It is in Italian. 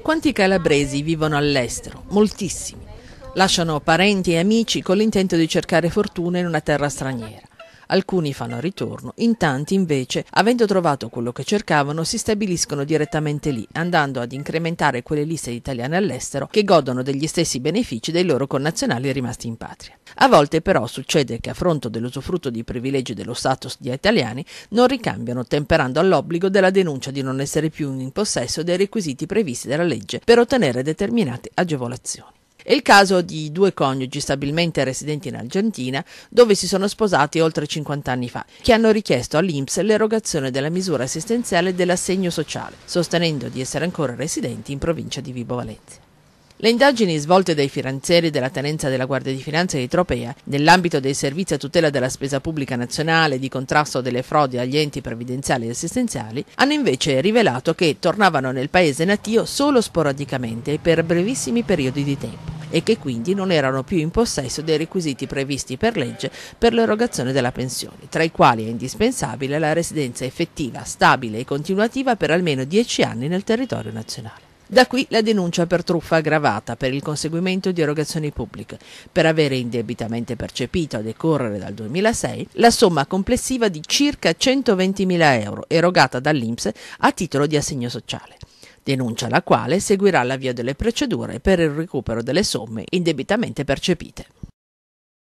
Quanti calabresi vivono all'estero? Moltissimi. Lasciano parenti e amici con l'intento di cercare fortuna in una terra straniera. Alcuni fanno ritorno, in tanti invece, avendo trovato quello che cercavano, si stabiliscono direttamente lì, andando ad incrementare quelle liste di italiani all'estero che godono degli stessi benefici dei loro connazionali rimasti in patria. A volte però succede che a fronte dell'usufrutto di privilegi dello status di italiani non ricambiano temperando all'obbligo della denuncia di non essere più in possesso dei requisiti previsti dalla legge per ottenere determinate agevolazioni. È il caso di due coniugi stabilmente residenti in Argentina, dove si sono sposati oltre 50 anni fa, che hanno richiesto all'INPS l'erogazione della misura assistenziale dell'assegno sociale, sostenendo di essere ancora residenti in provincia di Vibo Valentia. Le indagini svolte dai finanzieri della tenenza della Guardia di Finanza di Tropea nell'ambito dei servizi a tutela della spesa pubblica nazionale e di contrasto delle frodi agli enti previdenziali e assistenziali hanno invece rivelato che tornavano nel paese natio solo sporadicamente e per brevissimi periodi di tempo e che quindi non erano più in possesso dei requisiti previsti per legge per l'erogazione della pensione, tra i quali è indispensabile la residenza effettiva, stabile e continuativa per almeno 10 anni nel territorio nazionale. Da qui la denuncia per truffa aggravata per il conseguimento di erogazioni pubbliche, per avere indebitamente percepito a decorrere dal 2006 la somma complessiva di circa 120.000 euro erogata dall'Inps a titolo di assegno sociale denuncia la quale seguirà l'avvio delle procedure per il recupero delle somme indebitamente percepite.